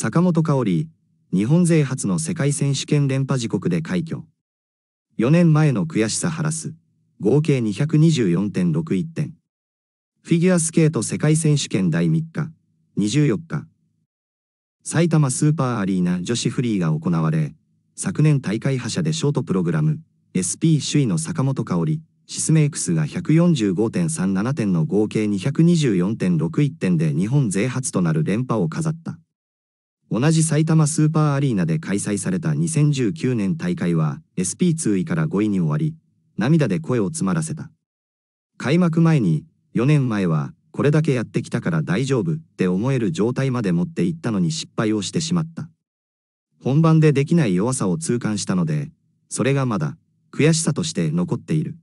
坂本香織、日本勢初の世界選手権連覇時刻で快挙。4年前の悔しさ晴らす、合計224.61点。フィギュアスケート世界選手権第3日、24日。埼玉スーパーアリーナ女子フリーが行われ、昨年大会覇者でショートプログラム、SP 首位の坂本香織、シスメイクスが145.37点の合計224.61点で日本勢初となる連覇を飾った。同じ埼玉スーパーアリーナで開催された2019年大会は SP2 位から5位に終わり、涙で声を詰まらせた。開幕前に、4年前はこれだけやってきたから大丈夫って思える状態まで持っていったのに失敗をしてしまった。本番でできない弱さを痛感したので、それがまだ悔しさとして残っている。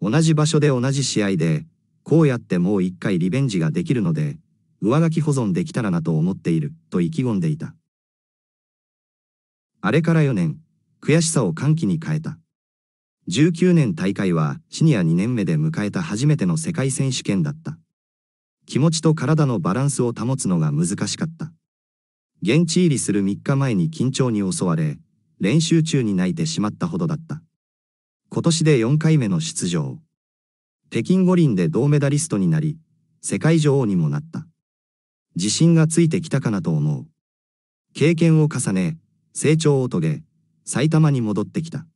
同じ場所で同じ試合で、こうやってもう一回リベンジができるので、上書き保存できたらなと思っている、と意気込んでいた。あれから4年、悔しさを歓喜に変えた。19年大会はシニア2年目で迎えた初めての世界選手権だった。気持ちと体のバランスを保つのが難しかった。現地入りする3日前に緊張に襲われ、練習中に泣いてしまったほどだった。今年で4回目の出場。北京五輪で銅メダリストになり、世界女王にもなった。自信がついてきたかなと思う。経験を重ね、成長を遂げ、埼玉に戻ってきた。